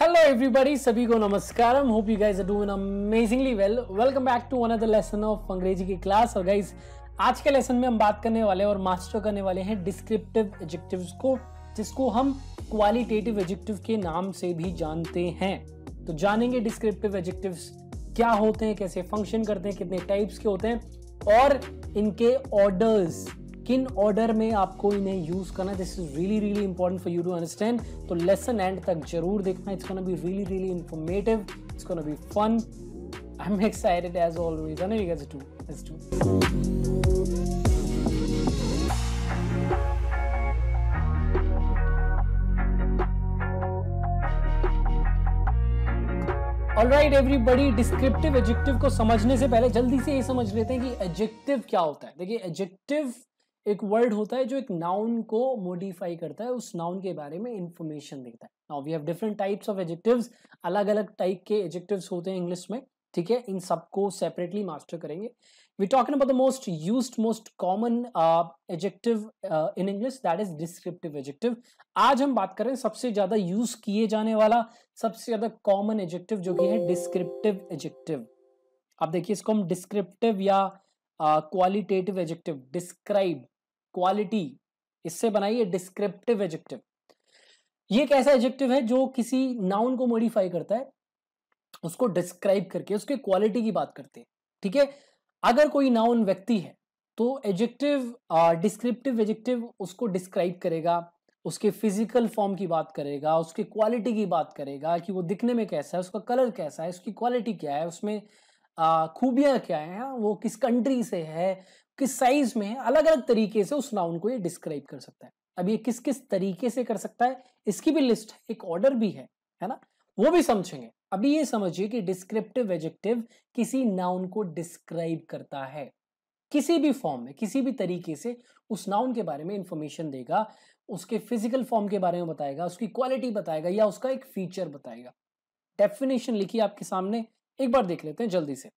hello everybody सभी को नमस्कार hope you guys are doing amazingly well welcome back to another lesson of अंग्रेजी की क्लास और गाइज आज के लेसन में हम बात करने वाले और मास्टर करने वाले हैं डिस्क्रिप्टिव एडजेक्टिव्स को जिसको हम क्वालिटेटिव एडजेक्टिव के नाम से भी जानते हैं तो जानेंगे डिस्क्रिप्टिव एडजेक्टिव्स क्या होते हैं कैसे फंक्शन करते हैं कितने टाइप्स के होते हैं और इनके ऑर्डर्स किन ऑर्डर में आपको इन्हें यूज करना this is really really important for you to understand तो लेसन एंड तक जरूर देखना it's gonna be really really informative it's gonna be fun I am excited as always I know everybody descriptive adjective को समझने से पहले जल्दी से ये समझ लेते हैं कि एडजेक्टिव क्या होता है देखिए एडजेक्टिव एक वर्ड होता है जो एक नाउन को मॉडिफाई करता है उस नाउन के बारे में इंफॉर्मेशन देता है now we have different types of adjectives अलग अलग टाइप के एजेक्टिव्स होते हैं इंग्लिश में ठीक है इन सबको सेपरेटली मास्टर करेंगे we talking about the most use most common adjective in English that is descriptive adjective आज हम बात करें सबसे ज्यादा यूज किए जाने वाला सबसे ज्यादा कॉमन एजेक्टिव जो कि है डिस्क्रिप्टिव एजेक्टिव आप देखिए इसको हम डिस्क्रिप्टिव या क्वालिटेटिव एजेक्टिव डिस्क्राइब क्वालिटी इससे बनाइए डिस्क्रिप्टिव एजेक्टिव ये एक ऐसा एजेक्टिव है जो किसी नाउन को मॉडिफाई करता है उसको डिस्क्राइब करके उसके क्वालिटी की बात करते हैं ठीक है अगर कोई नाउन व्यक्ति है तो एजेक्टिव डिस्क्रिप्टिव एजेक्टिव उसको डिस्क्राइब करेगा उसके फिजिकल फॉर्म की बात करेगा उसकी क्वालिटी की बात करेगा कि वो दिखने में कैसा है उसका कलर कैसा है उसकी क्वालिटी क्या है उसमें खूबियाँ क्या हैं हाँ, वो किस कंट्री से है किस साइज में अलग अलग तरीके से उस नाउन को ये डिस्क्राइब कर सकता है अब ये किस किस तरीके से कर सकता है इसकी भी लिस्ट है एक ऑर्डर भी है है ना वो भी समझेंगे अभी ये समझिए कि डिस्क्रिप्टिव एजेक्टिव किसी नाउन को डिस्क्राइब करता है किसी भी फॉर्म में किसी भी तरीके से उस नाउन के बारे में इंफॉर्मेशन देगा उसके फिजिकल फॉर्म के बारे में बताएगा उसकी क्वालिटी बताएगा या उसका एक फीचर बताएगा डेफिनेशन लिखी आपके सामने एक बार देख लेते हैं जल्दी से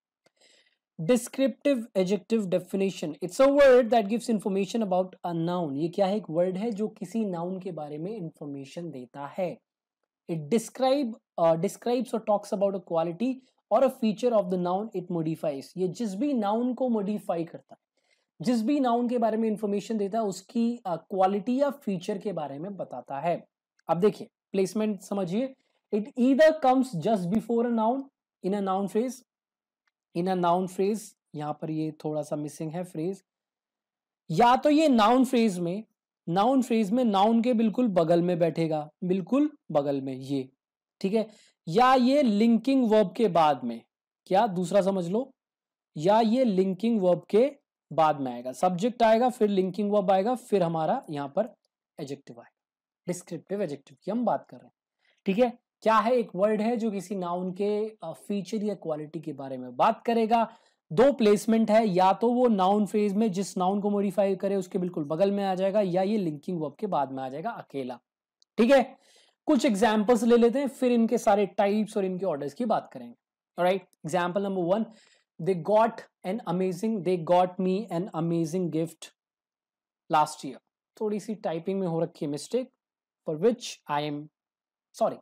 descriptive adjective definition it's a word that gives information about a noun ये क्या है एक वर्ड है जो किसी नाउन के बारे में इंफॉर्मेशन देता है इट डिस्क्राइब डिस्क्राइब्स और टॉक्स अबाउट अ क्वालिटी और a feature of the noun it modifies ये जिस भी नाउन को मोडिफाई करता है जिस भी नाउन के बारे में इंफॉर्मेशन देता है उसकी क्वालिटी uh, या फीचर के बारे में बताता है अब देखिए प्लेसमेंट समझिए it either comes just before a noun in a noun phrase in a noun phrase यहां पर ये थोड़ा सा मिसिंग है फ्रेज या तो ये नाउन फ्रेज में नाउन फ्रेज में नाउन के बिल्कुल बगल में बैठेगा बिल्कुल बगल में ये ठीक है या ये लिंकिंग वर्ब के बाद में क्या दूसरा समझ लो या ये लिंकिंग वर्ब के बाद में आएगा सब्जेक्ट आएगा फिर लिंकिंग वर्ब आएगा फिर हमारा यहाँ पर एजेक्टिव आएगा डिस्क्रिप्टिव एजेक्टिव की हम बात कर रहे हैं ठीक है क्या है एक वर्ड है जो किसी नाउन के फीचर या क्वालिटी के बारे में बात करेगा दो प्लेसमेंट है या तो वो नाउन फेज में जिस नाउन को मॉडिफाई करे उसके बिल्कुल बगल में आ जाएगा या ये लिंकिंग वर्ब के बाद में आ जाएगा अकेला ठीक है कुछ एग्जाम्पल्स ले लेते हैं फिर इनके सारे टाइप्स और इनके ऑर्डर्स की बात करेंगे right example number one they got an amazing they got me an amazing gift last year थोड़ी सी टाइपिंग में हो रखी है mistake for which I am sorry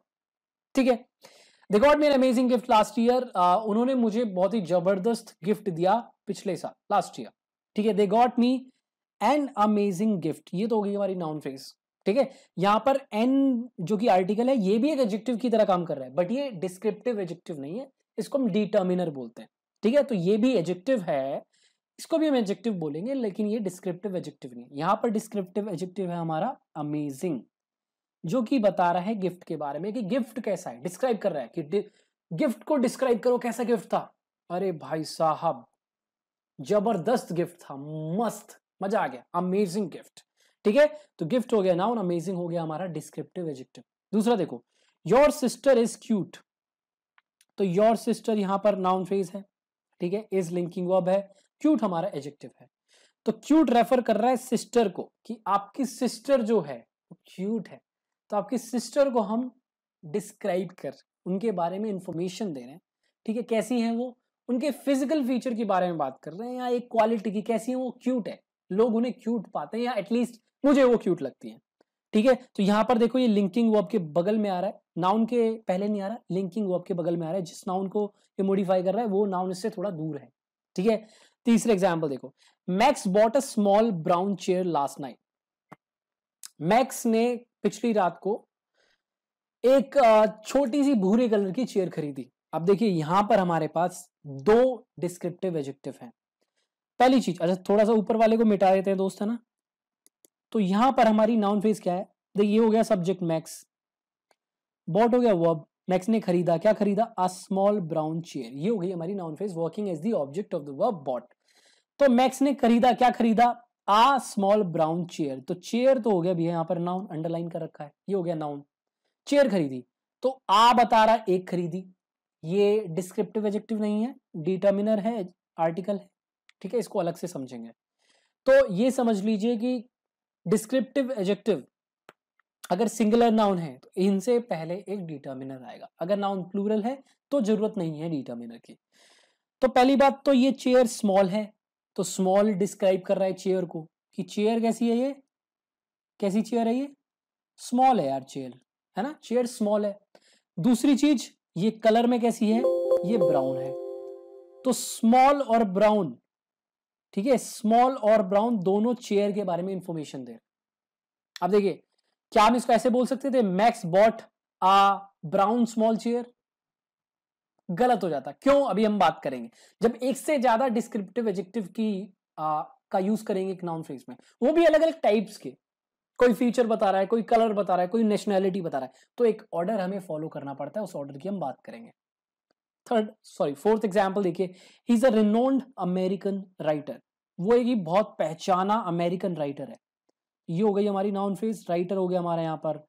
ठीक है they got an amazing gift last year उन्होंने मुझे बहुत ही जबरदस्त गिफ्ट दिया पिछले साल लास्ट ईयर ठीक है they got me an amazing gift ये तो होगी हमारी नाउन फेस ठीक है यहां पर एन जो कि आर्टिकल है ये भी एक एडजेक्टिव की तरह काम कर रहा है बट ये डिस्क्रिप्टिव एडजेक्टिव नहीं है इसको हम डिटर्मिनर बोलते हैं ठीक है तो ये भी एडजेक्टिव है इसको भी हम एडजेक्टिव बोलेंगे लेकिन ये डिस्क्रिप्टिव एडजेक्टिव नहीं है यहाँ पर डिस्क्रिप्टिव एडजेक्टिव है हमारा अमेजिंग जो कि बता रहा है गिफ्ट के बारे में कि गिफ्ट कैसा है डिस्क्राइब कर रहा है कि गिफ्ट को डिस्क्राइब करो कैसा गिफ्ट था अरे भाई साहब जबरदस्त गिफ्ट था मस्त मजा आ गया अमेजिंग गिफ्ट ठीक है तो गिफ्ट हो गया नाउन अमेजिंग हो गया हमारा डिस्क्रिप्टिव एजेक्टिव दूसरा देखो योर सिस्टर इज क्यूट तो योर सिस्टर यहां पर नाउन फ्रेज है ठीक है इज लिंकिंग वर्ब है क्यूट हमारा एजेक्टिव है तो क्यूट रेफर कर रहा है सिस्टर को कि आपकी सिस्टर जो है क्यूट है तो आपकी सिस्टर को हम डिस्क्राइब कर उनके बारे में इंफॉर्मेशन दे रहे हैं ठीक है कैसी हैं वो उनके फिजिकल फीचर के बारे में बात कर रहे हैं या एक क्वालिटी की कैसी है वो क्यूट है लोग उन्हें क्यूट पाते हैं या एटलीस्ट मुझे वो क्यूट लगती है ठीक है तो यहाँ पर देखो ये लिंकिंग वर्ब के बगल में आ रहा है नाउन के पहले नहीं आ रहा लिंकिंग वर्ब के बगल में आ रहा है जिस नाउन को ये मॉडिफाई कर रहा है वो नाउन इससे थोड़ा दूर है ठीक है तीसरे एग्जाम्पल देखो Max bought a small brown chair last night Max ने पिछली रात को एक छोटी सी भूरे कलर की चेयर खरीदी अब देखिए यहां पर हमारे पास दो डिस्क्रिप्टिव एजेक्टिव हैं पहली चीज अच्छा थोड़ा सा ऊपर वाले को मिटा देते हैं दोस्त है ना तो यहां पर हमारी नाउन फेस क्या है देखिए ये हो गया सब्जेक्ट मैक्स बॉट हो गया वर्ब मैक्स ने खरीदा क्या खरीदा अ स्मॉल ब्राउन चेयर ये हो गई हमारी noun phrase working as the object of the verb bought तो मैक्स ने खरीदा क्या खरीदा आ स्मॉल ब्राउन चेयर तो चेयर तो हो गया भी है पर नाउन अंडरलाइन कर रखा है ये हो गया नाउन चेयर खरीदी तो आ बता रहा एक खरीदी ये डिस्क्रिप्टिव एजेक्टिव नहीं है डिटर्मिनर है आर्टिकल है ठीक है इसको अलग से समझेंगे तो ये समझ लीजिए कि डिस्क्रिप्टिव एजेक्टिव अगर सिंगुलर नाउन है तो इनसे पहले एक डिटर्मिनर आएगा अगर नाउन प्लूरल है तो जरूरत नहीं है डिटर्मिनर की तो पहली बात तो ये चेयर स्मॉल है तो स्मॉल डिस्क्राइब कर रहा है चेयर को कि चेयर कैसी है ये कैसी चेयर है ये स्मॉल है यार चेयर है ना चेयर स्मॉल है दूसरी चीज ये कलर में कैसी है ये ब्राउन है तो स्मॉल और ब्राउन ठीक है स्मॉल और ब्राउन दोनों चेयर के बारे में इंफॉर्मेशन दे अब देखिए क्या हम इसको ऐसे बोल सकते थे Max bought a brown small chair गलत हो जाता क्यों अभी हम बात करेंगे जब एक से ज्यादा डिस्क्रिप्टिव एजेक्टिव की आ, का यूज करेंगे एक नाउन फ्रेज में वो भी अलग अलग टाइप्स के कोई फीचर बता रहा है कोई कलर बता रहा है कोई नेशनैलिटी बता रहा है तो एक ऑर्डर हमें फॉलो करना पड़ता है उस ऑर्डर की हम बात करेंगे थर्ड सॉरी फोर्थ एग्जाम्पल देखिए he is a renowned American writer वो एक बहुत पहचाना अमेरिकन राइटर है ये हो गई हमारी नाउन फ्रेज राइटर हो गया हमारे यहाँ पर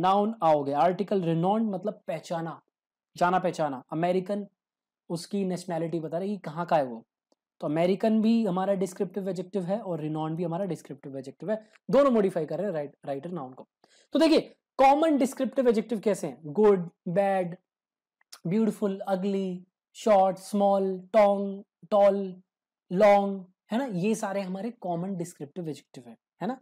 नाउन आ हो गया आर्टिकल रिनोन्ड मतलब पहचाना जाना पहचाना अमेरिकन उसकी नेशनैलिटी बता रही कि कहाँ का है वो तो अमेरिकन भी हमारा डिस्क्रिप्टिव एजेक्टिव है और रिनॉन भी हमारा डिस्क्रिप्टिव एजेक्टिव है दोनों मॉडिफाई कर रहे हैं राइट राइटर नाउन को तो देखिए कॉमन डिस्क्रिप्टिव एजेक्टिव कैसे हैं good bad beautiful ugly short small tong tall long है ना ये सारे हमारे कॉमन डिस्क्रिप्टिव एजेक्टिव है है ना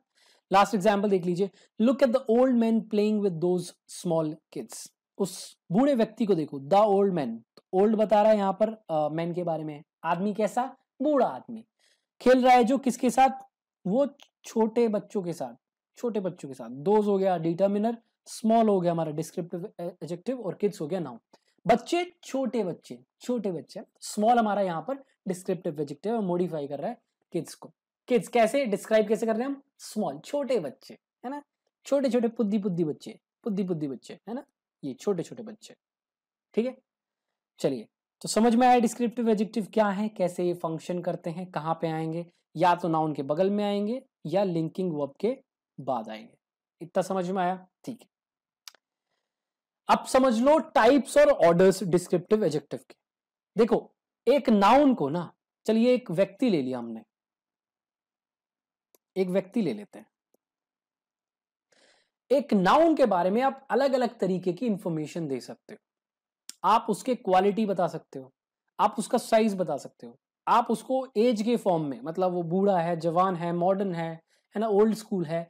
लास्ट एग्जाम्पल देख लीजिए look at the old man playing with those small kids उस बूढ़े व्यक्ति को देखो द ओल्ड मैन तो ओल्ड बता रहा है यहाँ पर मैन uh, के बारे में आदमी कैसा बूढ़ा आदमी खेल रहा है जो किसके साथ वो छोटे बच्चों के साथ छोटे बच्चों के साथ दोज हो गया डिटर्मिनर स्मॉल हो गया हमारा डिस्क्रिप्टिव एडजेक्टिव और किड्स हो गया नाउ बच्चे छोटे बच्चे छोटे बच्चे स्मॉल हमारा यहाँ पर डिस्क्रिप्टिव एडजेक्टिव मॉडिफाई कर रहा है किड्स को किड्स कैसे डिस्क्राइब कैसे कर रहे हैं हम स्मॉल छोटे बच्चे है ना छोटे छोटे बुद्धि बुद्धि बच्चे बुद्धि बुद्धि बच्चे है ना ये छोटे छोटे बच्चे ठीक है चलिए तो समझ में आया डिस्क्रिप्टिव एडजेक्टिव क्या है कैसे ये फंक्शन करते हैं कहाँ पे आएंगे या तो नाउन के बगल में आएंगे या लिंकिंग वर्ब के बाद आएंगे इतना समझ में आया ठीक है अब समझ लो टाइप्स और ऑर्डर्स डिस्क्रिप्टिव एडजेक्टिव के देखो एक नाउन को ना चलिए एक व्यक्ति ले लिया हमने एक व्यक्ति ले लेते हैं एक नाउन के बारे में आप अलग अलग तरीके की इंफॉर्मेशन दे सकते हो आप उसके क्वालिटी बता सकते हो आप उसका साइज बता सकते हो आप उसको एज के फॉर्म में मतलब वो बूढ़ा है जवान है मॉडर्न है है ना ओल्ड स्कूल है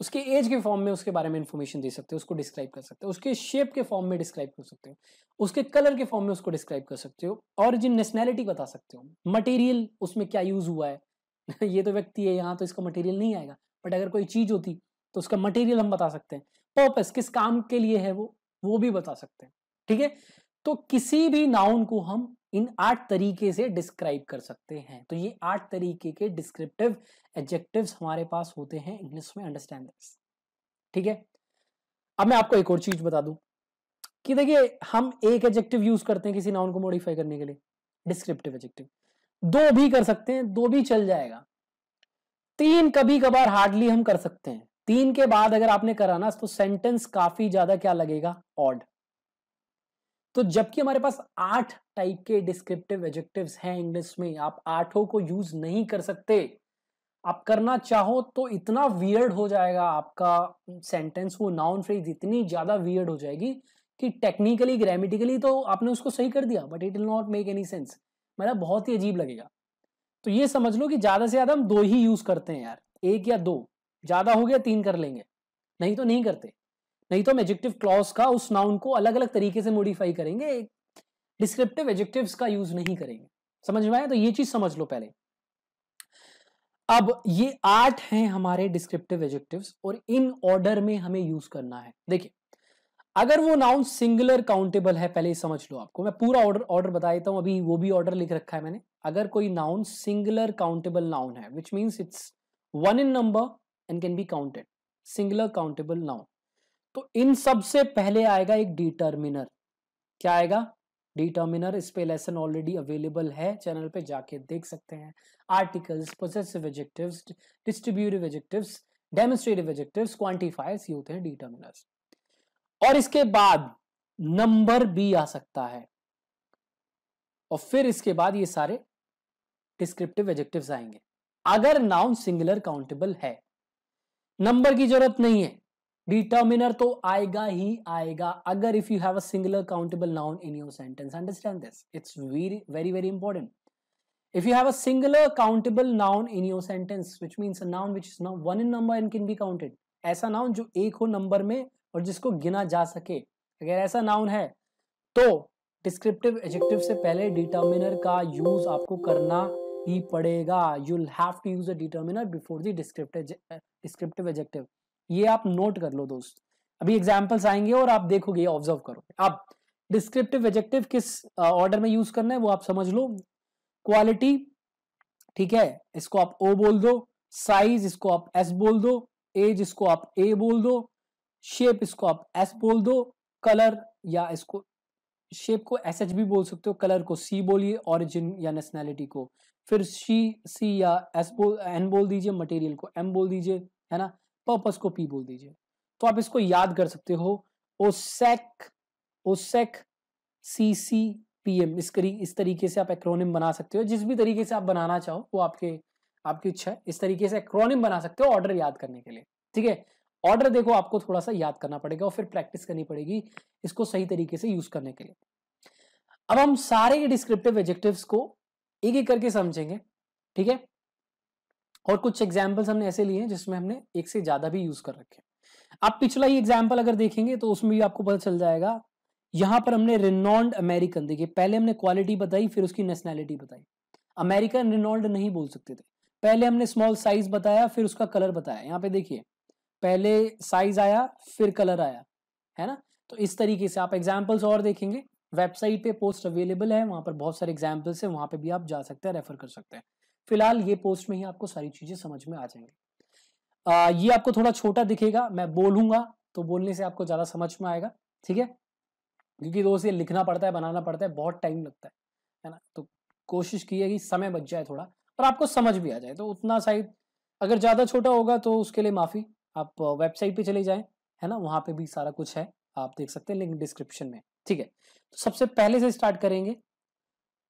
उसके एज के फॉर्म में उसके बारे में इन्फॉर्मेशन दे सकते हो उसको डिस्क्राइब कर सकते हो उसके शेप के फॉर्म में डिस्क्राइब कर सकते हो उसके कलर के फॉर्म में उसको डिस्क्राइब कर सकते हो और जिन नेशनैलिटी बता सकते हो मटेरियल उसमें क्या यूज हुआ है ये तो व्यक्ति है यहाँ तो इसका मटेरियल नहीं आएगा बट अगर कोई चीज होती तो उसका मटेरियल हम बता सकते हैं पर्पस किस काम के लिए है वो वो भी बता सकते हैं ठीक है तो किसी भी नाउन को हम इन आठ तरीके से डिस्क्राइब कर सकते हैं तो ये आठ तरीके के डिस्क्रिप्टिव एडजेक्टिव्स हमारे पास होते हैं इंग्लिश में अंडरस्टैंड दिस ठीक है अब मैं आपको एक और चीज बता दूं कि देखिए हम एक एडजेक्टिव यूज करते हैं किसी नाउन को मॉडिफाई करने के लिए डिस्क्रिप्टिव एडजेक्टिव दो भी कर सकते हैं दो भी चल जाएगा तीन कभी कभार हार्डली हम कर सकते हैं तीन के बाद अगर आपने करा ना तो सेंटेंस काफी ज्यादा क्या लगेगा ऑड तो जबकि हमारे पास आठ टाइप के डिस्क्रिप्टिव एजेक्टिव हैं इंग्लिश में आप आठों को यूज नहीं कर सकते आप करना चाहो तो इतना वियर्ड हो जाएगा आपका सेंटेंस वो नाउन फ्रेज इतनी ज्यादा वियर्ड हो जाएगी कि टेक्निकली ग्रामेटिकली तो आपने उसको सही कर दिया but it will not make any sense मतलब बहुत ही अजीब लगेगा तो ये समझ लो कि ज्यादा से ज्यादा हम दो ही यूज करते हैं यार एक या दो ज्यादा हो गया तीन कर लेंगे नहीं तो नहीं करते नहीं तो हम एजेक्टिव क्लॉज का उस नाउन को अलग अलग तरीके से मॉडिफाई करेंगे डिस्क्रिप्टिव एजेक्टिव का यूज नहीं करेंगे समझ में आए तो ये चीज समझ लो पहले अब ये आठ हैं हमारे डिस्क्रिप्टिव एजेक्टिव और इन ऑर्डर में हमें यूज करना है देखिए अगर वो नाउन सिंगुलर काउंटेबल है पहले समझ लो आपको मैं पूरा ऑर्डर ऑर्डर बता देता हूं अभी वो भी ऑर्डर लिख रखा है मैंने अगर कोई नाउन सिंगुलर काउंटेबल नाउन है which means it's one in number and can be counted singular countable noun तो इन सबसे पहले आएगा एक डिटर्मिनर क्या आएगा डिटर्मिनर इस पे लेसन ऑलरेडी अवेलेबल है चैनल पे जाके देख सकते हैं articles possessive adjective distributive adjectives demonstrative adjective quantifiers ये होते हैं डिटर्मिनर्स और इसके बाद नंबर भी आ सकता है और फिर इसके बाद ये सारे डिस्क्रिप्टिव एजेक्टिव आएंगे अगर नाउन सिंगुलर काउंटेबल है नंबर की जरूरत नहीं है डिटर्मिनर तो आएगा ही आएगा अगर if you have a singular countable noun in your sentence understand this it's very very very important if you have a singular countable noun in your sentence which means a noun which is now one in number and can be counted ऐसा noun जो एक हो number में और जिसको गिना जा सके अगर ऐसा नाउन है तो डिस्क्रिप्टिव एडजेक्टिव से पहले डिटर्मिनर का यूज आपको करना ही पड़ेगा you have to use a determiner before the descriptive descriptive adjective ये आप नोट कर लो दोस्त अभी एग्जांपल्स आएंगे और आप देखोगे ऑब्जर्व करोगे अब डिस्क्रिप्टिव एडजेक्टिव किस ऑर्डर में यूज करना है वो आप समझ लो क्वालिटी ठीक है इसको आप ओ बोल दो साइज इसको आप एस बोल दो एज इसको आप ए बोल दो शेप इसको आप एस बोल दो कलर या इसको शेप को एस एच भी बोल सकते हो कलर को सी बोलिए ओरिजिन या नेशनैलिटी को फिर शी सी या एस बोल एन बोल दीजिए मटेरियल को एम बोल दीजिए है ना पर्पस को पी बोल दीजिए तो आप इसको याद कर सकते हो ओसेक ओसेक सी सी पी एम इस करी इस तरीके से आप एक्रोनिम बना सकते हो जिस भी तरीके से आप बनाना चाहो वो आपके आपकी इच्छा है इस तरीके से एक्रोनिम बना सकते हो ऑर्डर याद करने के लिए ठीक है ऑर्डर देखो आपको थोड़ा सा याद करना पड़ेगा और फिर प्रैक्टिस करनी पड़ेगी इसको सही तरीके से यूज करने के लिए अब हम सारे डिस्क्रिप्टिव एडजेक्टिव्स को एक एक करके समझेंगे ठीक है और कुछ एग्जाम्पल्स हमने ऐसे लिए हैं जिसमें हमने एक से ज्यादा भी यूज कर रखे आप पिछला ही एग्जाम्पल अगर देखेंगे तो उसमें भी आपको पता चल जाएगा यहां पर हमने रिनॉल्ड अमेरिकन देखिए पहले हमने क्वालिटी बताई फिर उसकी नेशनैलिटी बताई अमेरिकन रिनॉल्ड नहीं बोल सकते थे पहले हमने स्मॉल साइज बताया फिर उसका कलर बताया यहाँ पे देखिए पहले साइज आया फिर कलर आया है ना तो इस तरीके से आप एग्जाम्पल्स और देखेंगे वेबसाइट पे पोस्ट अवेलेबल है वहाँ पर बहुत सारे एग्जाम्पल्स हैं वहाँ पे भी आप जा सकते हैं रेफर कर सकते हैं फिलहाल ये पोस्ट में ही आपको सारी चीज़ें समझ में आ जाएंगी ये आपको थोड़ा छोटा दिखेगा मैं बोलूंगा तो बोलने से आपको ज़्यादा समझ में आएगा ठीक है क्योंकि दोस्त ये लिखना पड़ता है बनाना पड़ता है बहुत टाइम लगता है है ना तो कोशिश की है कि समय बच जाए थोड़ा और आपको समझ भी आ जाए तो उतना शायद अगर ज़्यादा छोटा होगा तो उसके लिए माफ़ी आप वेबसाइट पे चले जाएं है ना वहाँ पे भी सारा कुछ है आप देख सकते हैं लिंक डिस्क्रिप्शन में ठीक है तो सबसे पहले से स्टार्ट करेंगे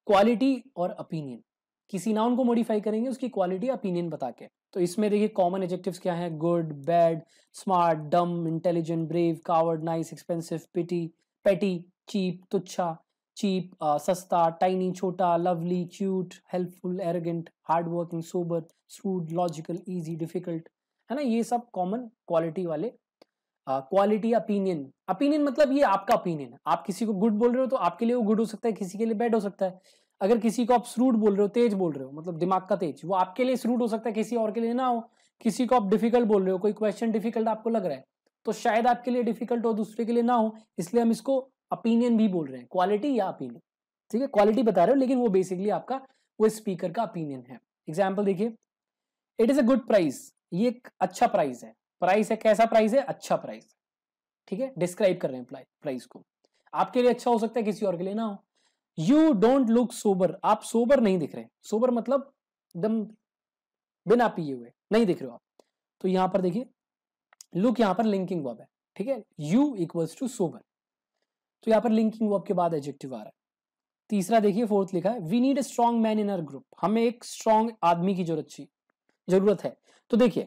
क्वालिटी और अपीनियन किसी नाउन को मॉडिफाई करेंगे उसकी क्वालिटी अपीनियन बता के तो इसमें देखिए कॉमन एजेक्टिव क्या है good bad smart dumb intelligent brave coward nice expensive pity petty cheap तुच्छा चीप सस्ता टाइनी छोटा lovely cute helpful arrogant hard working sober shrewd logical easy difficult है ना ये सब कॉमन क्वालिटी वाले क्वालिटी ओपिनियन ओपिनियन मतलब ये आपका है आप किसी को गुड बोल रहे हो तो आपके लिए वो गुड हो सकता है किसी के लिए बैड हो सकता है अगर किसी को आप श्रूड बोल रहे हो तेज बोल रहे हो मतलब दिमाग का तेज वो आपके लिए श्रूड हो सकता है किसी और के लिए ना हो किसी को आप डिफिकल्ट बोल रहे हो कोई क्वेश्चन डिफिकल्ट आपको लग रहा है तो शायद आपके लिए डिफिकल्ट हो दूसरे के लिए ना हो इसलिए हम इसको ओपिनियन भी बोल रहे हैं क्वालिटी या ओपिनियन ठीक है क्वालिटी बता रहे हो लेकिन वो बेसिकली आपका वो स्पीकर का ओपिनियन है एग्जाम्पल देखिए it is a good price ये एक अच्छा प्राइस है प्राइस है कैसा प्राइस है अच्छा प्राइस ठीक है डिस्क्राइब कर रहे हैं प्राइस को आपके लिए अच्छा हो सकता है किसी और के लिए ना हो यू डोंट लुक सोबर आप सोबर नहीं दिख रहे सोबर मतलब एकदम बिना पिए हुए नहीं दिख रहे हो आप तो यहां पर देखिए लुक यहां पर लिंकिंग वर्ब है ठीक है यू इक्वल्स टू सोबर तो यहां पर लिंकिंग वर्ब के बाद एजेक्टिव आ रहा है तीसरा देखिए फोर्थ लिखा है we need a strong man in our group हमें एक स्ट्रॉन्ग आदमी की जरूरत जरूरत है तो देखिए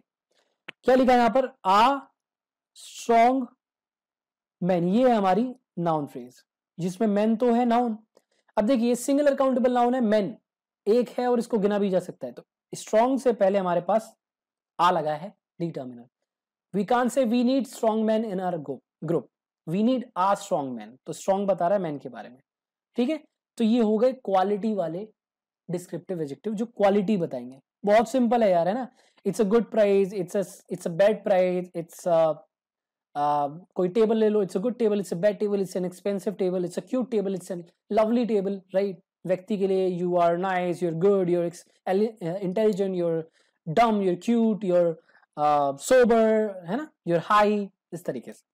क्या लिखा है यहां पर आ स्ट्रॉन्ग मैन ये है हमारी नाउन फ्रेज जिसमें मैन तो है नाउन अब देखिए सिंगल काउंटेबल नाउन है मैन एक है और इसको गिना भी जा सकता है तो स्ट्रॉन्ग से पहले हमारे पास आ लगा है D terminal we can say we need strong man in our group we need a strong man तो स्ट्रॉन्ग बता रहा है मैन के बारे में ठीक है तो ये हो गए क्वालिटी वाले डिस्क्रिप्टिव एजेक्टिव जो क्वालिटी बताएंगे बहुत सिंपल है यार है ना it's a good price it's it's a bad price it's कोई टेबल ले लो it's a good table it's a bad table it's an expensive table it's a cute table it's an lovely table right व्यक्ति के लिए you are nice you're good you're intelligent you're dumb you're cute you're sober है ना your high इस तरीके से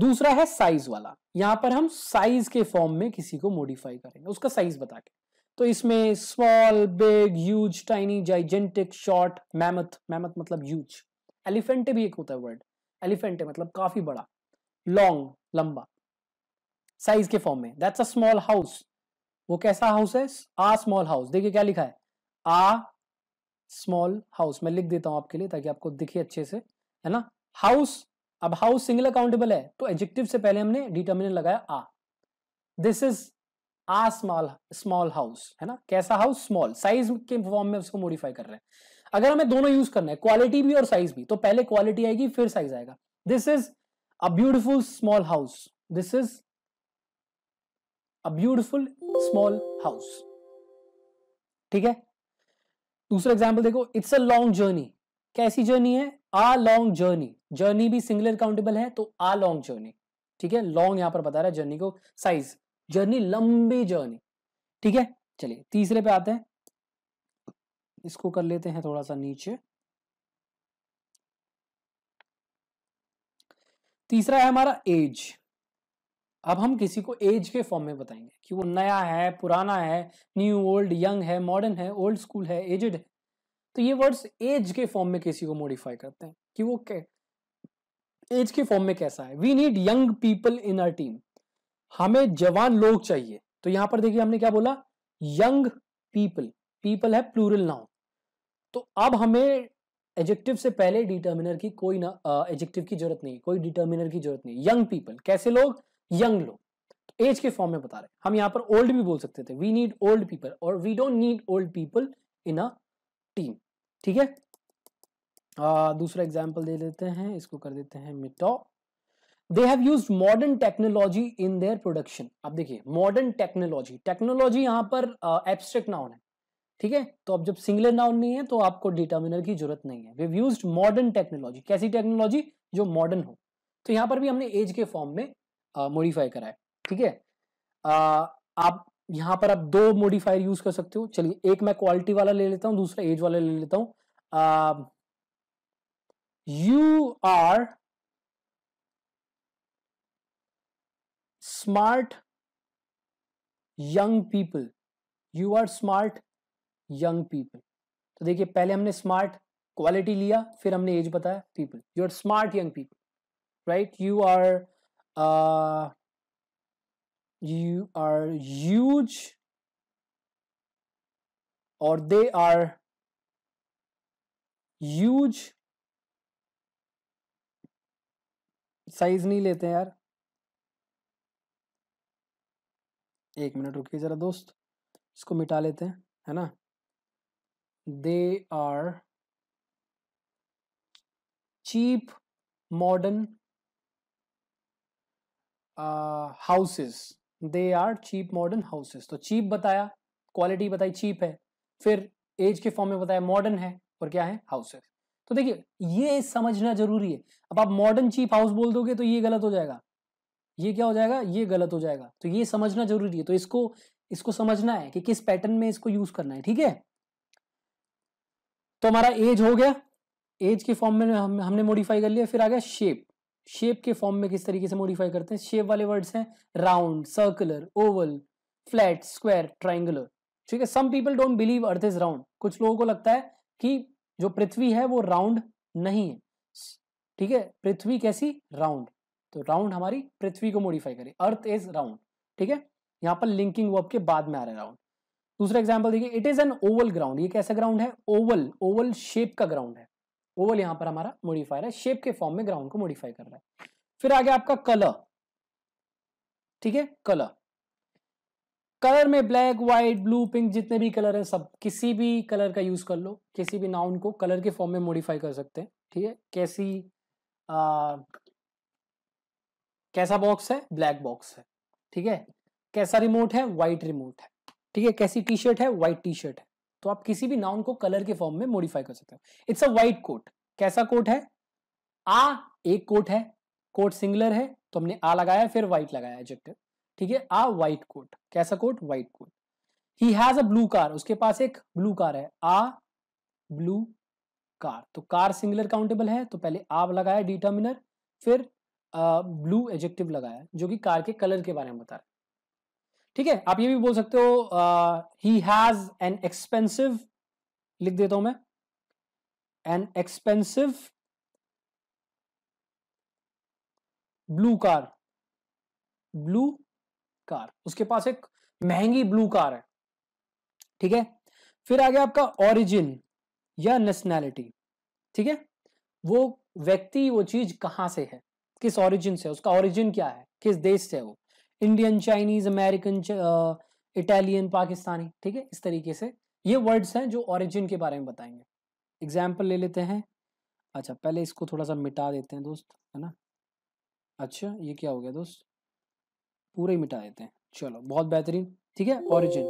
दूसरा है साइज वाला यहां पर हम साइज के फॉर्म में किसी को मॉडिफाई करेंगे उसका साइज बता के तो इसमें small big huge tiny gigantic short mammoth mammoth मतलब ह्यूज एलिफेंटे भी एक होता है वर्ड एलिफेंट मतलब काफी बड़ा लॉन्ग लंबा साइज के फॉर्म में दैट्स अ स्मॉल हाउस वो कैसा हाउस है आ स्मॉल हाउस देखिए क्या लिखा है आ स्मॉल हाउस मैं लिख देता हूं आपके लिए ताकि आपको दिखे अच्छे से है ना हाउस अब हाउस सिंगल अकाउंटेबल है तो एडजेक्टिव से पहले हमने डिटर्मिनेंट लगाया a this is a small small house है ना कैसा हाउस स्मॉल साइज के फॉर्म में उसको मॉडिफाई कर रहे हैं अगर हमें दोनों यूज करना है क्वालिटी भी और साइज भी तो पहले क्वालिटी आएगी फिर साइज आएगा this is a beautiful small house this is a beautiful small house ठीक है दूसरा एग्जाम्पल देखो इट्स अ लॉन्ग जर्नी कैसी जर्नी है आ लॉन्ग जर्नी जर्नी भी सिंगलर काउंटेबल है तो आ लॉन्ग जर्नी ठीक है लॉन्ग यहां पर बता रहा है जर्नी को साइज जर्नी लंबी जर्नी ठीक है चलिए तीसरे पे आते हैं इसको कर लेते हैं थोड़ा सा नीचे तीसरा है हमारा एज अब हम किसी को एज के फॉर्म में बताएंगे कि वो नया है पुराना है न्यू ओल्ड यंग है मॉडर्न है ओल्ड स्कूल है एजेड है तो ये वर्ड्स एज के फॉर्म में किसी को मॉडिफाई करते हैं कि वो क्या एज के फॉर्म में कैसा है we need young people in our team हमें जवान लोग चाहिए तो यहां पर देखिए हमने क्या बोला यंग पीपल पीपल है प्लूरल नाउन तो अब हमें एजेक्टिव से पहले डिटर्मिनर की कोई ना एजेक्टिव की जरूरत नहीं कोई डिटर्मिनर की जरूरत नहीं यंग पीपल कैसे लोग यंग लोग तो एज के फॉर्म में बता रहे हम यहां पर ओल्ड भी बोल सकते थे वी नीड ओल्ड पीपल और we don't need old people in a team ठीक है आ, दूसरा एग्जाम्पल दे देते हैं इसको कर देते हैं मिटाओ they have use modern technology in their production आप देखिए मॉडर्न टेक्नोलॉजी टेक्नोलॉजी यहां पर एब्स्ट्रैक्ट नाउन है ठीक है तो अब जब सिंगुलर नाउन नहीं है तो आपको डिटर्मिनर की जरूरत नहीं है वी यूज मॉडर्न टेक्नोलॉजी कैसी टेक्नोलॉजी जो मॉडर्न हो तो यहां पर भी हमने एज के फॉर्म में मॉडिफाई करा है ठीक है आप यहाँ पर आप दो मॉडिफायर यूज कर सकते हो चलिए एक मैं क्वालिटी वाला ले लेता हूँ दूसरा एज वाला ले लेता हूँ you are smart young people you are smart young people तो देखिए पहले हमने स्मार्ट क्वालिटी लिया फिर हमने एज बताया people you are smart young people right you are you are यूज और दे आर यूज साइज नहीं लेते यार एक मिनट रुकिए ज़रा दोस्त इसको मिटा लेते हैं है ना they are cheap modern houses they are cheap modern houses तो चीप बताया क्वालिटी बताई चीप है फिर एज के फॉर्म में बताया मॉडर्न है और क्या है हाउसेस तो देखिए ये समझना जरूरी है अब आप मॉडर्न चीप हाउस बोल दोगे तो ये गलत हो जाएगा ये क्या हो जाएगा ये गलत हो जाएगा तो ये समझना जरूरी है तो इसको इसको समझना है कि किस पैटर्न में इसको यूज करना है ठीक है तो हमारा एज हो गया एज के फॉर्म में हम, हमने मॉडिफाई कर लिया फिर आ गया शेप शेप के फॉर्म में किस तरीके से मॉडिफाई करते हैं शेप वाले वर्ड्स हैं round circular oval flat square triangular ठीक है some people don't believe earth is round कुछ लोगों को लगता है कि जो पृथ्वी है वो राउंड नहीं है ठीक है पृथ्वी कैसी राउंड तो राउंड हमारी पृथ्वी को मॉडिफाई करे अर्थ इज राउंड ठीक है यहाँ पर लिंकिंग वर्ब के बाद में आ रहा है राउंड दूसरा एग्जाम्पल देखिए it is an oval ground ये कैसा ग्राउंड है ओवल ओवल शेप का ग्राउंड है ओवल यहाँ पर हमारा मॉडिफायर है शेप के फॉर्म में ग्राउंड को मॉडिफाई कर रहा है फिर आगे आपका कलर ठीक है कलर कलर में ब्लैक व्हाइट ब्लू पिंक जितने भी कलर हैं सब किसी भी कलर का यूज कर लो किसी भी नाउन को कलर के फॉर्म में मॉडिफाई कर सकते हैं ठीक है कैसी कैसा बॉक्स है ब्लैक बॉक्स है ठीक है कैसा रिमोट है व्हाइट रिमोट है ठीक है कैसी टी शर्ट है व्हाइट टी शर्ट है तो आप किसी भी नाउन को कलर के फॉर्म में मॉडिफाई कर सकते हो इट्स अ व्हाइट कोट कैसा कोट है आ एक कोट है कोट सिंगलर है तो हमने आ लगाया फिर व्हाइट लगाया एडजेक्टिव ठीक है आ व्हाइट कोट कैसा coat white coat he has a blue car उसके पास एक ब्लू कार है आ ब्लू कार तो कार सिंगलर काउंटेबल है तो पहले आ लगाया डिटर्मिनर फिर ब्लू एजेक्टिव लगाया है जो कि कार के कलर के बारे में बता रहा है ठीक है आप ये भी बोल सकते हो ही हैज एन एक्सपेंसिव लिख देता हूं मैं an expensive blue car blue car उसके पास एक महंगी ब्लू कार है ठीक है फिर आ गया आपका ओरिजिन या नेशनैलिटी ठीक है वो व्यक्ति वो चीज कहां से है किस ऑरिजिन से उसका ऑरिजिन क्या है किस देश से है वो Indian Chinese American Italian Pakistani ठीक है इस तरीके से ये वर्ड्स हैं जो ऑरिजिन के बारे में बताएंगे एग्जाम्पल ले लेते हैं अच्छा पहले इसको थोड़ा सा मिटा देते हैं दोस्त है ना अच्छा ये क्या हो गया दोस्त पूरे ही मिटा देते हैं चलो बहुत बेहतरीन ठीक है ऑरिजिन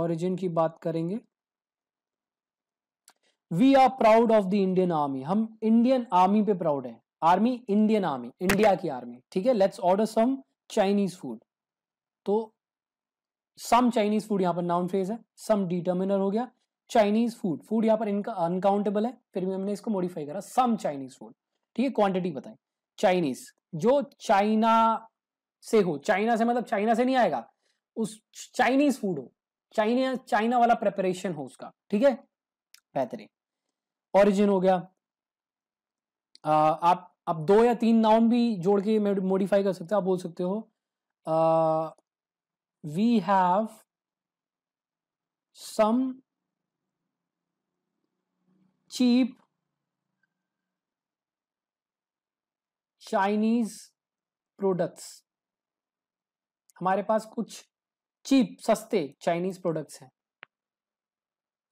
ऑरिजिन की बात करेंगे we are proud of the Indian army हम इंडियन आर्मी पे प्राउड हैं आर्मी इंडियन आर्मी इंडिया की आर्मी ठीक है let's order some Chinese food तो सम चाइनीज फूड यहां पर नाउन फ्रेज है सम डिटर्मिनर हो गया चाइनीज फूड फूड यहां पर इनका अनकाउंटेबल है फिर भी हमने इसको मॉडिफाई करा सम चाइनीज फूड ठीक है क्वांटिटी बताए चाइनीज जो चाइना से हो चाइना से मतलब चाइना से नहीं आएगा उस चाइनीज फूड हो चाइना चाइना वाला प्रेपरेशन हो उसका ठीक है बेहतरीन ओरिजिन हो गया आ, आप आप दो या तीन नाउन भी जोड़ के मॉडिफाई कर सकते हो आप बोल सकते हो we have some cheap Chinese products हमारे पास कुछ चीप सस्ते चाइनीज प्रोडक्ट्स हैं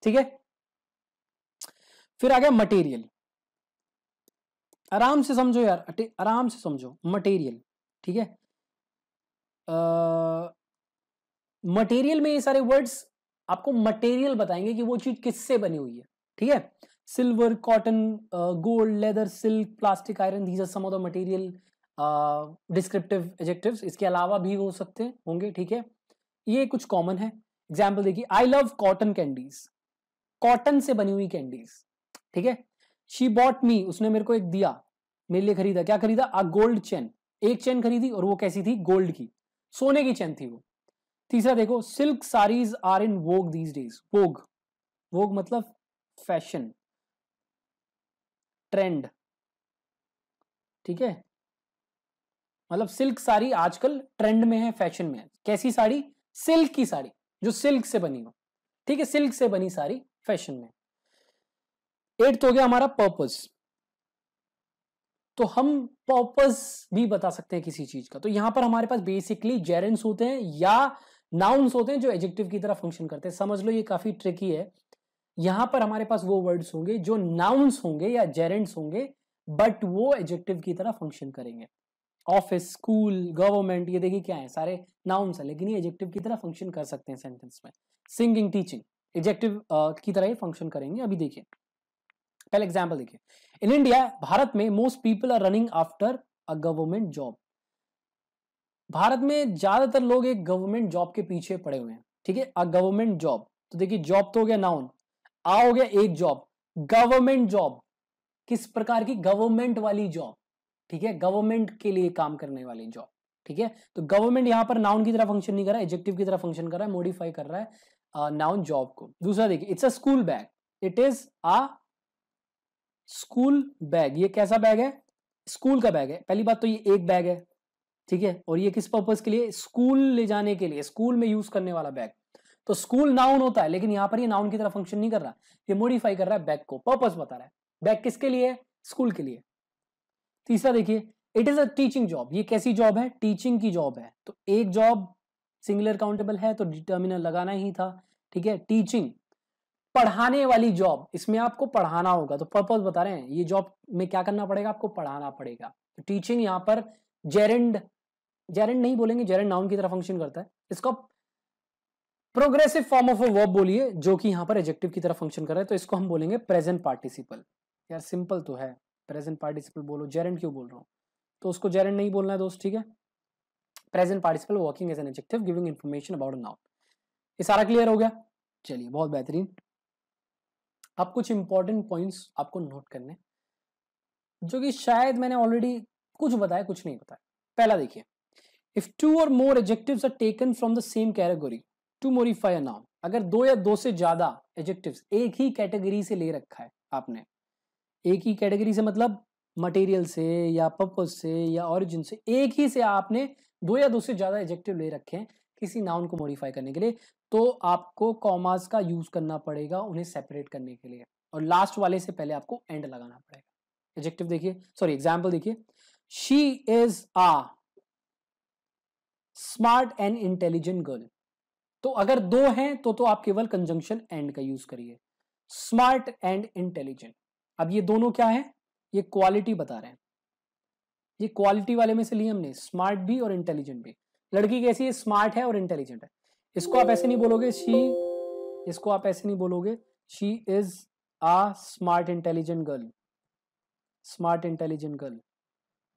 ठीक है फिर आ गया मटेरियल आराम से समझो यार आराम से समझो मटेरियल ठीक है मटेरियल में ये सारे वर्ड्स आपको मटेरियल बताएंगे कि वो चीज किससे बनी हुई है ठीक है silver cotton gold leather silk plastic iron these are some of the material descriptive adjectives इसके अलावा भी हो सकते होंगे ठीक है ये कुछ कॉमन है एग्जाम्पल देखिए I love cotton candies cotton से बनी हुई कैंडीज ठीक है शी बॉट मी उसने मेरे को एक दिया मेरे लिए खरीदा क्या खरीदा अ गोल्ड चेन एक चेन खरीदी और वो कैसी थी गोल्ड की सोने की चेन थी वो तीसरा देखो silk saris are in vogue these days vogue vogue मतलब फैशन ट्रेंड ठीक है मतलब सिल्क साड़ी आजकल ट्रेंड में है फैशन में है कैसी साड़ी सिल्क की साड़ी जो सिल्क से बनी हो ठीक है सिल्क से बनी साड़ी फैशन में एट्थ हो गया हमारा पर्पज तो हम पर्पज भी बता सकते हैं किसी चीज का तो यहां पर हमारे पास बेसिकली जेरेंट्स होते हैं या नाउन्स होते हैं जो एडजेक्टिव की तरह फंक्शन करते हैं समझ लो ये काफी ट्रिकी है यहां पर हमारे पास वो वर्ड्स होंगे जो नाउन्स होंगे या जेरेंट्स होंगे बट वो एडजेक्टिव की तरह फंक्शन करेंगे ऑफिस स्कूल गवर्नमेंट ये देखिए क्या है सारे नाउन्स है लेकिन ये एडजेक्टिव की तरह फंक्शन कर सकते हैं सेंटेंस में सिंगिंग टीचिंग एडजेक्टिव की तरह ही फंक्शन करेंगे अभी देखिए पहले एग्जाम्पल देखिए इन इंडिया भारत में most people are running after a government job भारत में ज्यादातर लोग एक गवर्नमेंट जॉब के पीछे पड़े हुए हैं ठीक है अ गवर्नमेंट जॉब तो देखिए जॉब तो हो गया नाउन आ हो गया एक जॉब गवर्नमेंट जॉब किस प्रकार की गवर्नमेंट वाली जॉब ठीक है गवर्नमेंट के लिए काम करने वाली जॉब ठीक है तो गवर्नमेंट यहां पर नाउन की तरह फंक्शन नहीं कर रहा है एजेक्टिव की तरह फंक्शन कर रहा है मॉडिफाई कर रहा है नाउन uh, जॉब को दूसरा देखिए it's a school bag it is a school bag ये कैसा बैग है स्कूल का बैग है पहली बात तो ये एक बैग है ठीक है और ये किस पर्पज के लिए स्कूल ले जाने के लिए स्कूल में यूज करने वाला बैग तो स्कूल नाउन होता है लेकिन यहां पर ये नाउन की तरह फंक्शन नहीं कर रहा ये मॉडिफाई कर रहा है बैग को पर्पज बता रहा है बैग किसके लिए स्कूल के लिए तीसरा देखिए it is a teaching job ये कैसी जॉब है टीचिंग की जॉब है तो एक जॉब सिंगुलर काउंटेबल है तो डिटर्मिनल लगाना ही था ठीक है टीचिंग पढ़ाने वाली जॉब इसमें आपको पढ़ाना होगा तो पर्पज बता रहे हैं ये जॉब में क्या करना पड़ेगा आपको पढ़ाना पड़ेगा तो टीचिंग यहाँ पर जेरेंड जेरेंड नहीं बोलेंगे जेरेंड नाउन की तरह फंक्शन करता है इसको progressive form of a verb बोलिए जो कि यहाँ पर एजेक्टिव की तरह फंक्शन कर रहा है तो इसको हम बोलेंगे प्रेजेंट पार्टिसिपल यार सिंपल तो है प्रेजेंट पार्टिसिपल बोलो जेरेंड क्यों बोल रहा हूँ तो उसको जेरेंड नहीं बोलना है दोस्त ठीक है present participle working as an adjective giving information about noun ये सारा क्लियर हो गया चलिए बहुत बेहतरीन अब कुछ इंपॉर्टेंट पॉइंट्स आपको नोट करने जो कि शायद मैंने ऑलरेडी कुछ बताया कुछ नहीं बताया पहला देखिए if two or more adjective are taken from the same category to modify a noun अगर दो या दो से ज्यादा एजेक्टिव एक ही कैटेगरी से ले रखा है आपने एक ही कैटेगरी से मतलब मटेरियल से या पर्पज से या ऑरिजिन से एक ही से आपने दो या दो से ज्यादा एजेक्टिव ले रखे हैं किसी नाउन को मॉडिफाई करने के लिए तो आपको कॉमास का यूज करना पड़ेगा उन्हें सेपरेट करने के लिए और लास्ट वाले से पहले आपको एंड लगाना पड़ेगा एजेक्टिव देखिए सॉरी एग्जाम्पल देखिए she is a smart and intelligent girl तो अगर दो हैं तो तो आप केवल कंजंक्शन एंड का यूज करिए स्मार्ट एंड इंटेलिजेंट अब ये दोनों क्या है ये क्वालिटी बता रहे हैं ये क्वालिटी वाले में से लिए हमने स्मार्ट भी और इंटेलिजेंट भी लड़की कैसी है स्मार्ट है और इंटेलिजेंट है इसको आप ऐसे नहीं बोलोगे शी इसको आप ऐसे नहीं बोलोगे she is a smart intelligent girl smart intelligent girl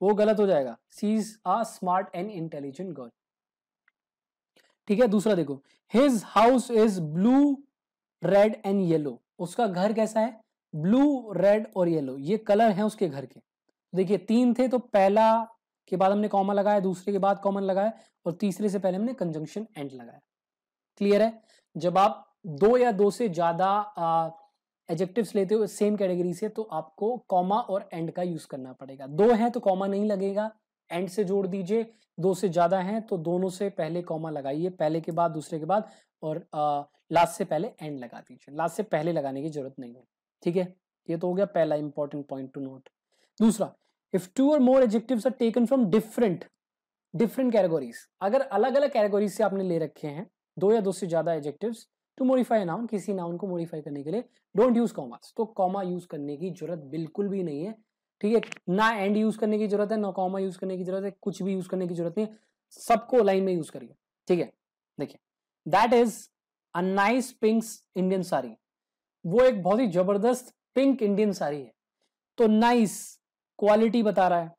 वो गलत हो जाएगा she is a smart and intelligent girl ठीक है दूसरा देखो his house is blue red and yellow उसका घर कैसा है ब्लू रेड और येलो ये कलर है उसके घर के देखिए तीन थे तो पहला के बाद हमने कॉमन लगाया दूसरे के बाद कॉमन लगाया और तीसरे से पहले हमने कंजंक्शन एंड लगाया क्लियर है जब आप दो या दो से ज्यादा एजेक्टिव्स लेते हो सेम कैटेगरी से तो आपको कॉमा और एंड का यूज करना पड़ेगा दो है तो कॉमा नहीं लगेगा एंड से जोड़ दीजिए दो से ज्यादा है तो दोनों से पहले कॉमा लगाइए पहले के बाद दूसरे के बाद और लास्ट से पहले एंड लगा दीजिए लास्ट से पहले लगाने की जरूरत नहीं है ठीक है ये तो हो गया पहला इंपॉर्टेंट पॉइंट टू नोट दूसरा if two or more adjective are taken from different different categories अगर अलग अलग कैटेगोरीज से आपने ले रखे हैं दो या दो से ज्यादा एजेक्टिव टू मोडिफाई नाउन किसी नाउन को मोडिफाई करने के लिए डोंट यूज कॉमास तो कॉमा यूज करने की जरूरत बिल्कुल भी नहीं है ठीक है ना एंड यूज करने की जरूरत है ना कॉमा यूज करने की जरूरत है कुछ भी यूज करने की जरूरत नहीं सबको लाइन में यूज करिए ठीक है देखिए that is a nice pink Indian sari वो एक बहुत ही जबरदस्त पिंक इंडियन साड़ी है तो नाइस क्वालिटी बता रहा है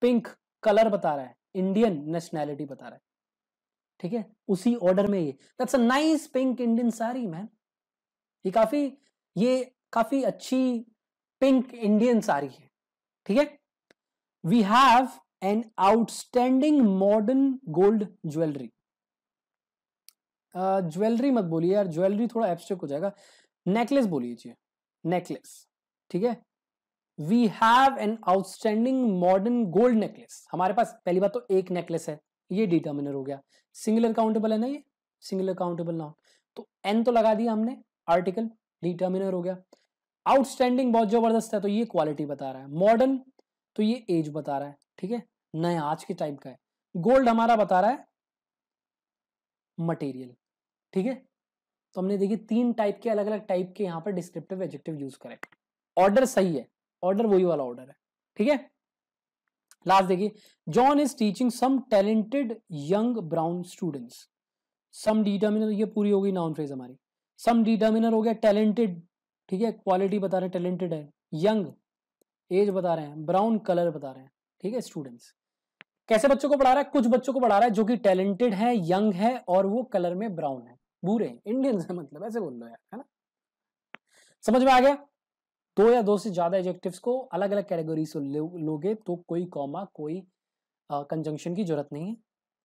पिंक कलर बता रहा है इंडियन नेशनैलिटी बता रहा है ठीक है उसी ऑर्डर में ये that's a nice pink Indian sari man ये काफी ये काफी अच्छी पिंक इंडियन साड़ी है ठीक है we have an outstanding modern gold jewellery jewellery मत बोलिए यार ज्वेलरी थोड़ा एब्स्ट्रैक्ट हो जाएगा नेकलेस बोलिए नेकलेस ठीक है we have an outstanding modern gold necklace हमारे पास पहली बात तो एक नेकलेस है ये डिटर्मिनर हो गया सिंगुलर काउंटेबल है ना ये सिंगुलर काउंटेबल नाउन तो एन तो लगा दिया हमने आर्टिकल डिटर्मिनर हो गया आउटस्टैंडिंग बहुत जबरदस्त है तो ये क्वालिटी बता रहा है मॉडर्न तो ये एज बता रहा है ठीक है नया आज के टाइम का है गोल्ड हमारा बता रहा है मटेरियल ठीक है तो हमने देखिए तीन टाइप के अलग अलग टाइप के यहाँ पर डिस्क्रिप्टिव एडजेक्टिव यूज करें ऑर्डर सही है ऑर्डर वही वाला ऑर्डर है ठीक है लास्ट देखिए John is teaching some talented young brown students some determiner ये पूरी हो गई नाउन फ्रेज हमारी सम डिटर्मिनर हो गया टैलेंटेड ठीक है क्वालिटी बता रहे हैं टैलेंटेड है यंग एज बता रहे हैं ब्राउन कलर बता रहे हैं ठीक है स्टूडेंट्स कैसे बच्चों को पढ़ा रहा है कुछ बच्चों को पढ़ा रहा है जो कि टैलेंटेड है यंग है और वो कलर में ब्राउन है बुरे इंडियंस है मतलब ऐसे बोल लो यार है ना समझ में आ गया दो या दो से ज्यादा एडजेक्टिव को अलग अलग कैटेगरी से लोगे तो कोई कॉमा कोई कंजंक्शन की जरूरत नहीं है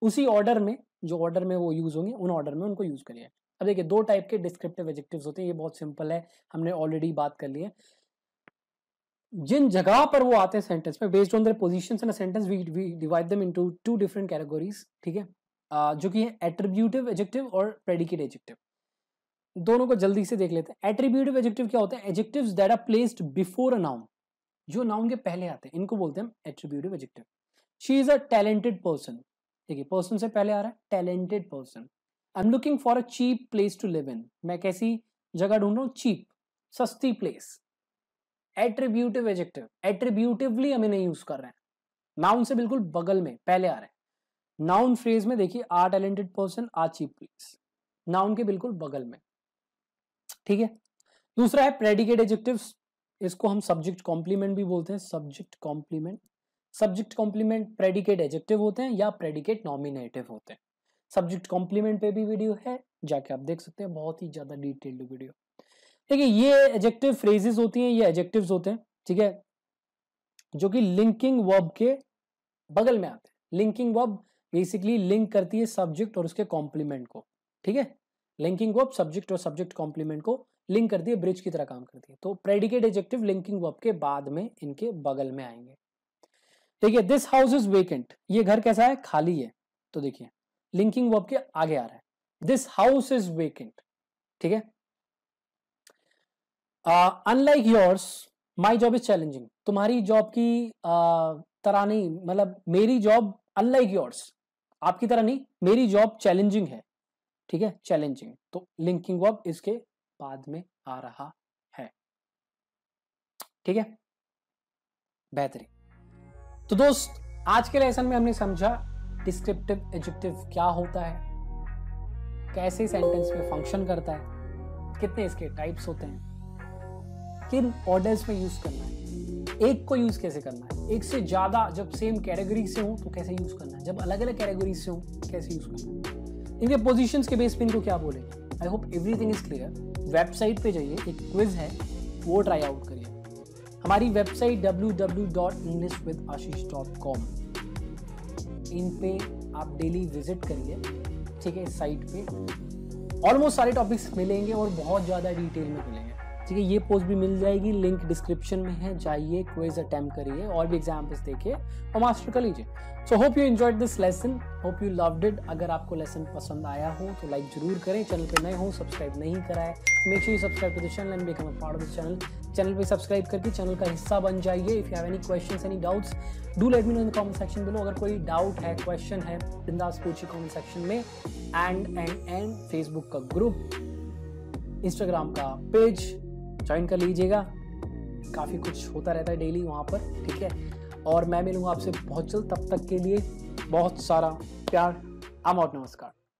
उसी ऑर्डर में जो ऑर्डर में वो यूज होंगे उन ऑर्डर में उनको यूज करिए अब देखिए दो टाइप के डिस्क्रिप्टिव एडजेक्टिव होते हैं ये बहुत सिंपल है हमने ऑलरेडी बात कर ली है जिन जगह पर वो आते हैं सेंटेंस में based on position sentence we we divide them into two different categories ठीक है जो कि है एट्रीब्यूटिव एजेक्टिव और प्रेडिकेट एजेक्टिव दोनों को जल्दी से देख लेते हैं एट्रीब्यूट ऑफ एजेक्टिव क्या होता है adjective that are placed before a noun जो नाउन के पहले आते हैं इनको बोलते हैं attribute of adjective she is a talented person देखिए पर्सन से पहले आ रहा है talented person I am looking for a cheap place to live in मैं कैसी जगह ढूंढ रहा हूँ चीप सस्ती प्लेस एट्रीब्यूटिव एजेक्टिव एट्रीब्यूटिवली हमें नहीं यूज कर रहे हैं नाउन से बिल्कुल बगल में पहले आ रहे हैं नाउन फ्रेज में देखिए a talented person a cheap place noun के बिल्कुल बगल में ठीक है दूसरा है प्रेडिकेट एजेक्टिव इसको हम सब्जेक्ट कॉम्प्लीमेंट भी बोलते हैं subject complement subject complement predicate adjective होते हैं या प्रेडिकेट नॉमिनेटिव होते हैं सब्जेक्ट कॉम्प्लीमेंट पे भी वीडियो है जाके आप देख सकते हैं बहुत ही ज्यादा डिटेल्ड वीडियो देखिए ये एजेक्टिव फ्रेजेस होती हैं ये एजेक्टिव्स होते हैं ठीक है जो कि लिंकिंग वर्ब के बगल में आते हैं लिंकिंग वर्ब बेसिकली लिंक करती है सब्जेक्ट और उसके कॉम्प्लीमेंट को ठीक है लिंकिंग वर्ब सब्जेक्ट और सब्जेक्ट कॉम्प्लीमेंट को लिंक कर दिए ब्रिज की तरह काम कर दिए तो प्रेडिकेट एजेक्टिव लिंकिंग वर्ब के बाद में इनके बगल में आएंगे देखिए दिस हाउस इज वेकेंट ये घर कैसा है खाली है तो देखिए लिंकिंग वर्ब के आगे आ रहा है दिस हाउस इज वेकेंट ठीक है unlike yours my job is challenging तुम्हारी जॉब की uh, तरह नहीं मतलब मेरी जॉब अनलाइक योर्स आपकी तरह नहीं मेरी जॉब चैलेंजिंग है ठीक है चैलेंजिंग तो लिंकिंग वर्ब इसके बाद में आ रहा है ठीक है बेहतरीन तो दोस्त आज के लेसन में हमने समझा डिस्क्रिप्टिव एडजेक्टिव क्या होता है कैसे सेंटेंस में फंक्शन करता है कितने इसके टाइप्स होते हैं किन ऑर्डर्स में यूज करना है एक को यूज कैसे करना है एक से ज्यादा जब सेम कैटेगरी से हो तो कैसे यूज करना है जब अलग अलग कैटेगरी से हो कैसे यूज करना है इनके पोजिशन के बेस पे इनको क्या बोलेंगे I hope thing is clear website पे जाइए एक क्विज है वो ट्राई आउट करिए हमारी website W W dot English with Ashish com in पे आप डेली विजिट करिए ठीक है इस साइट पे ऑलमोस्ट सारे टॉपिक्स मिलेंगे और बहुत ज़्यादा डिटेल में मिलेंगे ठीक है ये पोस्ट भी मिल जाएगी लिंक डिस्क्रिप्शन में है जाइए क्विज अटेम्प करिए और भी एग्जाम्पल्स देखिए और मास्टर कर लीजिए so hope you enjoyed this lesson hope you loved it अगर आपको लेसन पसंद आया हो तो लाइक जरूर करें चैनल पर नए हो सब्सक्राइब नहीं कराए make sure subscribe to the channel and become a part of the channel channel पे सब्सक्राइब करके चैनल का हिस्सा बन जाइए if you have any questions any doubts do let me know in the comment section below अगर कोई doubt है question है बिंदास पूछिए कमेंट सेक्शन में एंड एंड एंड फेसबुक का ग्रुप इंस्टाग्राम का पेज ज्वाइन कर लीजिएगा काफ़ी कुछ होता रहता है डेली वहाँ पर ठीक है और मैं मिलूँगा आपसे बहुत जल्द तब तक के लिए बहुत सारा प्यार आम और नमस्कार